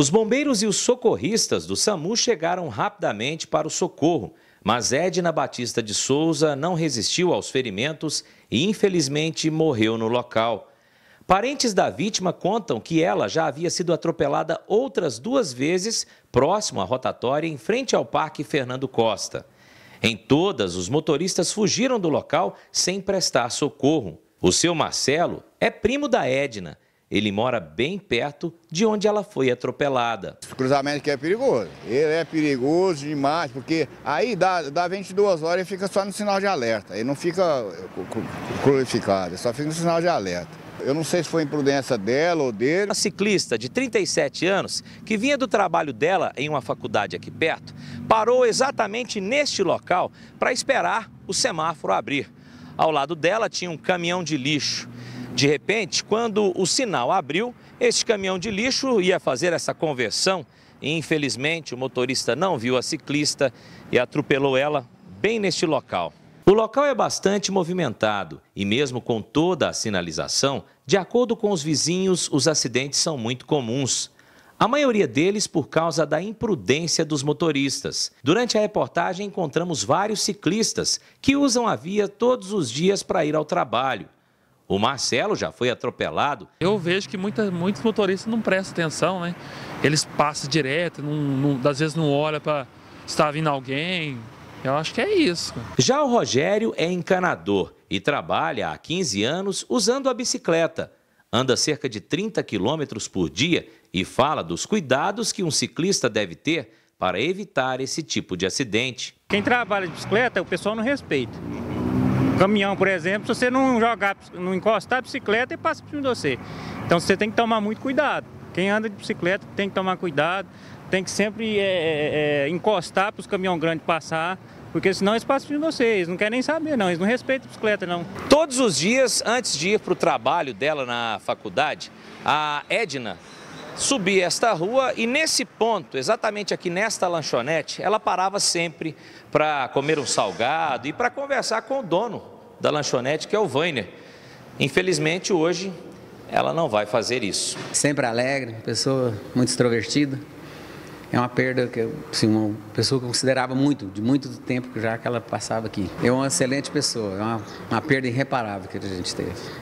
Os bombeiros e os socorristas do SAMU chegaram rapidamente para o socorro, mas Edna Batista de Souza não resistiu aos ferimentos e infelizmente morreu no local. Parentes da vítima contam que ela já havia sido atropelada outras duas vezes próximo à rotatória em frente ao Parque Fernando Costa. Em todas, os motoristas fugiram do local sem prestar socorro. O seu Marcelo é primo da Edna ele mora bem perto de onde ela foi atropelada. Esse cruzamento que é perigoso. Ele é perigoso demais, porque aí dá, dá 22 horas e fica só no sinal de alerta. Ele não fica qualificado, eh, só fica no sinal de alerta. Eu não sei se foi imprudência dela ou dele. A ciclista de 37 anos, que vinha do trabalho dela em uma faculdade aqui perto, parou exatamente neste local para esperar o semáforo abrir. Ao lado dela tinha um caminhão de lixo. De repente, quando o sinal abriu, este caminhão de lixo ia fazer essa conversão. E, infelizmente, o motorista não viu a ciclista e atropelou ela bem neste local. O local é bastante movimentado e, mesmo com toda a sinalização, de acordo com os vizinhos, os acidentes são muito comuns. A maioria deles por causa da imprudência dos motoristas. Durante a reportagem, encontramos vários ciclistas que usam a via todos os dias para ir ao trabalho. O Marcelo já foi atropelado. Eu vejo que muita, muitos motoristas não prestam atenção, né? Eles passam direto, não, não, às vezes não olha para estar tá vindo alguém. Eu acho que é isso. Já o Rogério é encanador e trabalha há 15 anos usando a bicicleta. Anda cerca de 30 quilômetros por dia e fala dos cuidados que um ciclista deve ter para evitar esse tipo de acidente. Quem trabalha de bicicleta, o pessoal não respeita caminhão, por exemplo, se você não jogar, não encostar a bicicleta, ele passa por cima de você. Então você tem que tomar muito cuidado. Quem anda de bicicleta tem que tomar cuidado, tem que sempre é, é, é encostar para os caminhões grandes passar. Porque senão eles passam de vocês, não querem nem saber não, eles não respeitam a bicicleta não. Todos os dias, antes de ir para o trabalho dela na faculdade, a Edna subi esta rua e nesse ponto, exatamente aqui nesta lanchonete, ela parava sempre para comer um salgado e para conversar com o dono da lanchonete, que é o Vainer. Infelizmente, hoje, ela não vai fazer isso. Sempre alegre, pessoa muito extrovertida. É uma perda que assim, uma pessoa que eu considerava muito, de muito tempo já que ela passava aqui. É uma excelente pessoa, é uma, uma perda irreparável que a gente teve.